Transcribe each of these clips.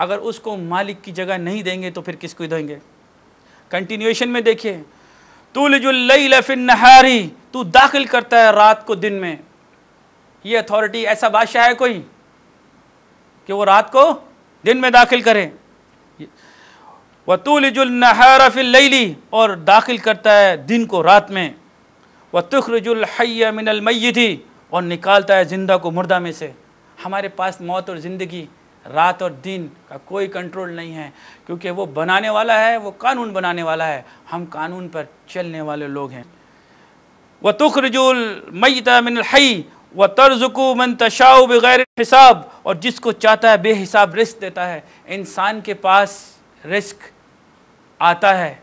अगर उसको मालिक की जगह नहीं देंगे तो फिर किसको देंगे कंटिन्यूएशन में देखिए तू लजुल्लई फिन नहारी तू दाखिल करता है रात को दिन में ये अथॉरिटी ऐसा बादशाह है कोई कि वो रात को दिन में दाखिल करे वह तू वतुलजुलनहारा फिल लैली और दाखिल करता है दिन को रात में वह व तुखरजुलहैया मिनल थी और निकालता है जिंदा को मुर्दा में से हमारे पास मौत और ज़िंदगी रात और दिन का कोई कंट्रोल नहीं है क्योंकि वो बनाने वाला है वो कानून बनाने वाला है हम कानून पर चलने वाले लोग हैं व तुखरजुल मैता मई हई व तर्जुकू मन तशाऊ बगैर हिसाब और जिसको चाहता है बेहिसाब रिस्क देता है इंसान के पास रिस्क आता है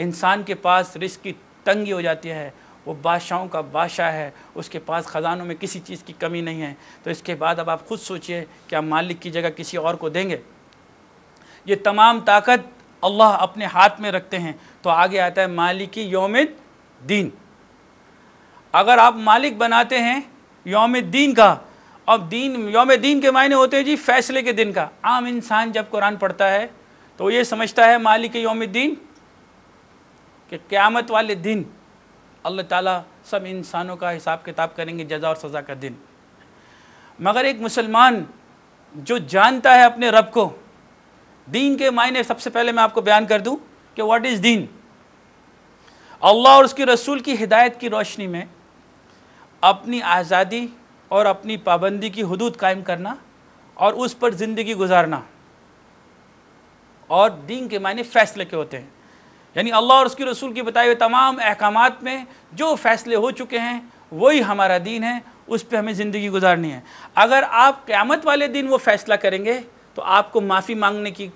इंसान के पास रिस्क की तंगी हो जाती है वो बादशाहों का बादशाह है उसके पास ख़जानों में किसी चीज़ की कमी नहीं है तो इसके बाद अब आप ख़ुद सोचिए कि आप मालिक की जगह किसी और को देंगे ये तमाम ताकत अल्लाह अपने हाथ में रखते हैं तो आगे आता है मालिकी योम दीन अगर आप मालिक बनाते हैं योम दीन का अब दीन योम दीन के मायने होते हैं जी फैसले के दिन का आम इंसान जब कुरान पढ़ता है तो ये समझता है मालिक योम दीन कि क़्यामत वाले दिन अल्लाह ताला सब इंसानों का हिसाब किताब करेंगे जजा और सज़ा का दिन मगर एक मुसलमान जो जानता है अपने रब को दीन के मायने सबसे पहले मैं आपको बयान कर दूं कि व्हाट इज़ दीन अल्लाह और उसके रसूल की हिदायत की रोशनी में अपनी आज़ादी और अपनी पाबंदी की हदूद कायम करना और उस पर ज़िंदगी गुजारना और दीन के मायने फ़ैसले के होते हैं यानी अल्लाह और उसके रसूल की बताए हुए तमाम अहकाम में जो फ़ैसले हो चुके हैं वही हमारा दीन है उस पर हमें ज़िंदगी गुजारनी है अगर आप क़्यामत वाले दिन वो फ़ैसला करेंगे तो आपको माफ़ी मांगने की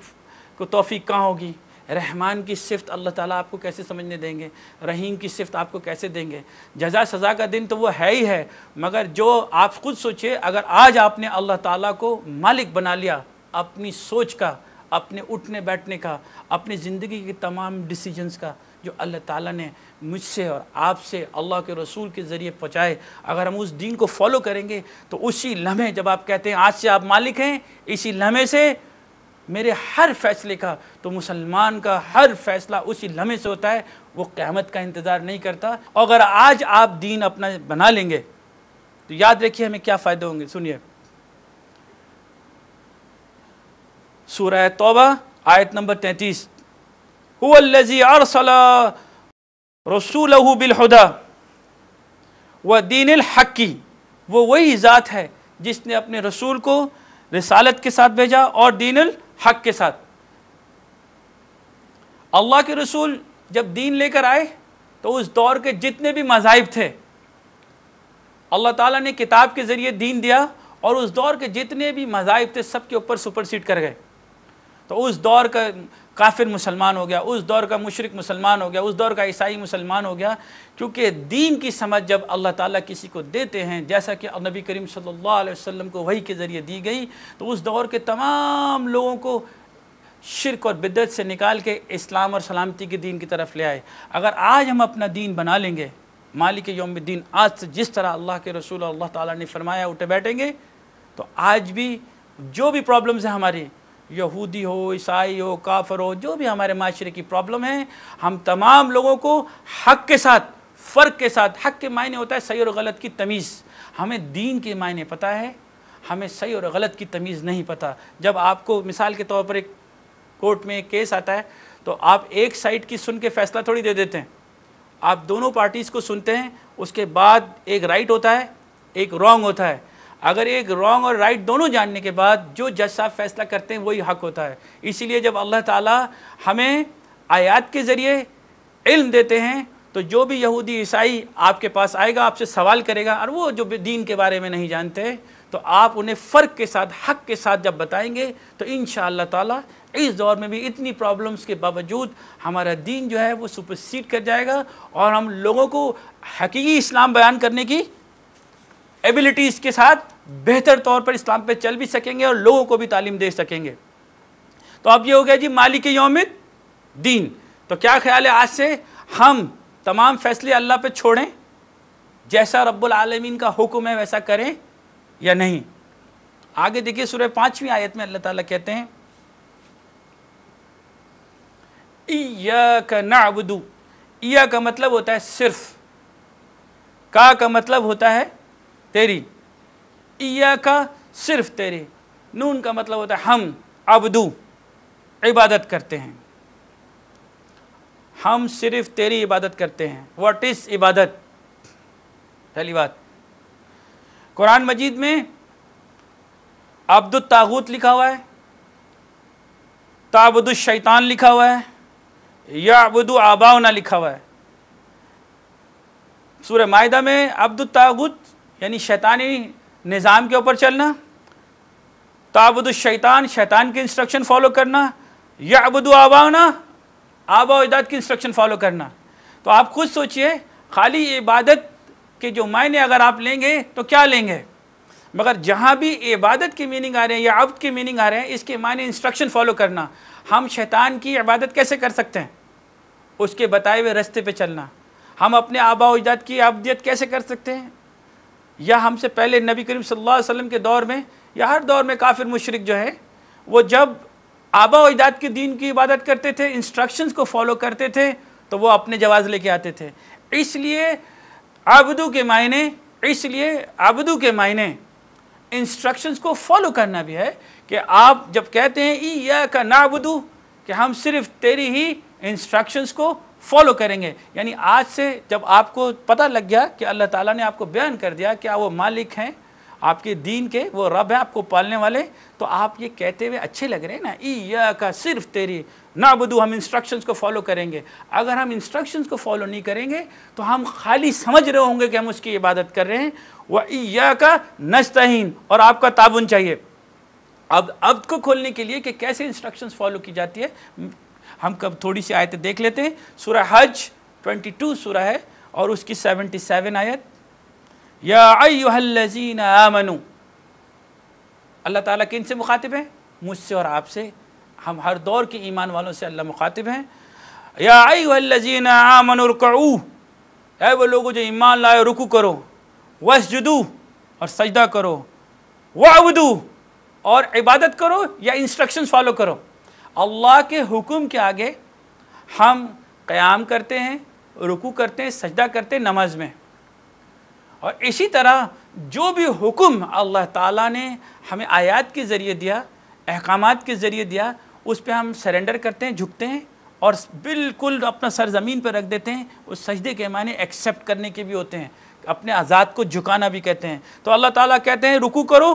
को तोफ़ी कहाँ होगी रहमान की सिफत अल्लाह ताला आपको कैसे समझने देंगे रहीम की सिफत आपको कैसे देंगे जजा सज़ा का दिन तो वो है ही है मगर जो आप ख़ुद सोचिए अगर आज आपने अल्लाह ताला को मालिक बना लिया अपनी सोच का अपने उठने बैठने का अपनी ज़िंदगी के तमाम डिसीजंस का जो अल्लाह ताला ने मुझसे और आपसे अल्लाह के रसूल के ज़रिए पहुँचाए अगर हम उस दीन को फॉलो करेंगे तो उसी लम्हे जब आप कहते हैं आज से आप मालिक हैं इसी लम्हे से मेरे हर फैसले का तो मुसलमान का हर फैसला उसी लम्हे से होता है वो क़्यामत का इंतज़ार नहीं करता अगर आज आप दीन अपना बना लेंगे तो याद रखिए हमें क्या फ़ायदे होंगे सुनिए सूरह तोबा आयत नंबर तैंतीस हुजी अरसला रसूल बिलहदा व दीन हक़ी वो वही ज़ात है जिसने अपने रसूल को रसालत के साथ भेजा और दीन हक़ के साथ अल्लाह के रसूल जब दीन लेकर आए तो उस दौर के जितने भी मज़ाहिब थे अल्लाह ताला ने किताब के ज़रिए दीन दिया और उस दौर के जितने भी मज़ाहिब थे सबके के ऊपर सुपरसीड कर गए तो उस दौर का काफिर मुसलमान हो गया उस दौर का मुशरक मुसलमान हो गया उस दौर का ईसाई मुसलमान हो गया क्योंकि दीन की समझ जब अल्लाह ताला किसी को देते हैं जैसा कि नबी करीम सल्लल्लाहु अलैहि वसल्लम को वही के ज़रिए दी गई तो उस दौर के तमाम लोगों को शिरक और बिदत से निकाल के इस्लाम और सलामती के दीन की तरफ ले आए अगर आज हम अपना दीन बना लेंगे मालिक योमद्दीन आज से जिस तरह अल्लाह के रसूल अल्लाह ताला ने फरमाया उठे बैठेंगे तो आज भी जो भी प्रॉब्लम्स हैं हमारी यहूदी हो ईसाई हो काफर हो जो भी हमारे माशरे की प्रॉब्लम है हम तमाम लोगों को हक के साथ फ़र्क के साथ हक के मायने होता है सही और गलत की तमीज़ हमें दीन के मायने पता है हमें सही और गलत की तमीज़ नहीं पता जब आपको मिसाल के तौर पर एक कोर्ट में एक केस आता है तो आप एक साइड की सुन के फैसला थोड़ी दे देते हैं आप दोनों पार्टीज़ को सुनते हैं उसके बाद एक राइट होता है एक रॉन्ग होता है अगर एक रॉन्ग और राइट right दोनों जानने के बाद जो जज साहब फैसला करते हैं वही हक होता है इसीलिए जब अल्लाह ताला हमें आयात के ज़रिए इल्म देते हैं तो जो भी यहूदी ईसाई आपके पास आएगा आपसे सवाल करेगा और वो जो दीन के बारे में नहीं जानते तो आप उन्हें फ़र्क के साथ हक के साथ जब बताएंगे तो इन ताला इस दौर में भी इतनी प्रॉब्लम्स के बावजूद हमारा दीन जो है वो सुपरसीड कर जाएगा और हम लोगों को हकीकी इस्लाम बयान करने की एबिलिटीज़ के साथ बेहतर तौर पर इस्लाम पे चल भी सकेंगे और लोगों को भी तालीम दे सकेंगे तो अब ये हो गया जी मालिक योमित दीन तो क्या ख्याल है आज से हम तमाम फैसले अल्लाह पे छोड़ें जैसा रब्बुल आलमीन का हुक्म है वैसा करें या नहीं आगे देखिए सूर्य पाँचवीं आयत में अल्लाह ताला कहते हैं ईया का नाबुदू का मतलब होता है सिर्फ का का मतलब होता है तेरी ईया का सिर्फ तेरे नून का मतलब होता है हम अबदू इबादत करते हैं हम सिर्फ तेरी इबादत करते हैं वट इज़ इबादत पहली बात कुरान मजीद में ताग़ूत लिखा हुआ है शैतान लिखा हुआ है या अबुदु आबावना लिखा हुआ है सूर्य माहिदा में ताग़ूत यानी शैतानी निज़ाम के ऊपर चलना ताबुद शैतान शैतान की इंस्ट्रक्शन फॉलो करना या अबुद आबाना आबा इजाद की इंस्ट्रक्शन फॉलो करना तो आप खुद सोचिए खाली इबादत के जो मायने अगर आप लेंगे तो क्या लेंगे मगर जहाँ भी इबादत की मीनिंग आ रहे हैं या अब की मीनिंग आ रहे हैं इसके मायने इंस्ट्रक्शन फॉलो करना हम शैतान की इबादत कैसे कर सकते हैं उसके बताए हुए रास्ते पे चलना हम अपने आबा की अबदियत कैसे कर सकते हैं या हमसे पहले नबी करीम सल्लल्लाहु अलैहि वसल्लम के दौर में या हर दौर में काफिर मुशरक जो है वो जब आबा व अजदाद के दीन की इबादत करते थे इंस्ट्रक्शंस को फॉलो करते थे तो वो अपने जवाज़ लेके आते थे इसलिए आबदू के मायने इसलिए आबदू के मायने इंस्ट्रक्शंस को फॉलो करना भी है कि आप जब कहते हैं ई या का नाबदू कि हम सिर्फ तेरी ही इंस्ट्रक्शंस को फॉलो करेंगे यानी आज से जब आपको पता लग गया कि अल्लाह ताला ने आपको बयान कर दिया कि वो मालिक हैं आपके दीन के वो रब हैं आपको पालने वाले तो आप ये कहते हुए अच्छे लग रहे हैं ना ई का सिर्फ तेरी ना बदू हम इंस्ट्रक्शंस को फॉलो करेंगे अगर हम इंस्ट्रक्शंस को फॉलो नहीं करेंगे तो हम खाली समझ रहे होंगे कि हम उसकी इबादत कर रहे हैं वह ई का नस्तहीन और आपका ताबुन चाहिए अब अब को खोलने के लिए कि कैसे इंस्ट्रक्शंस फॉलो की जाती है हम कब थोड़ी सी आयतें देख लेते हैं सूर्य हज 22 सूरह है और उसकी 77 आयत याजीन आमनु अल्लाह ताला किन से मुखातिब है मुझसे और आपसे हम हर दौर के ईमान वालों से अल्लाह मुखातिब हैं वजीन आमन रुकऊ है वो लोगों जो ईमान लाए रुकू करो वसजदू और सजदा करो वाह और इबादत करो या इंस्ट्रक्शंस फॉलो करो अल्लाह के हुक्म के आगे हम क़याम करते हैं रुकू करते हैं सजदा करते हैं नमाज में और इसी तरह जो भी हुक्म अल्लाह ताला ने हमें आयात के ज़रिए दिया अहकाम के ज़रिए दिया उस पर हम सरेंडर करते हैं झुकते हैं और बिल्कुल अपना सर ज़मीन पर रख देते हैं उस सजदे के मायने एक्सेप्ट करने के भी होते हैं अपने आज़ाद को झुकाना भी कहते हैं तो अल्लाह ताला कहते हैं रुकू करो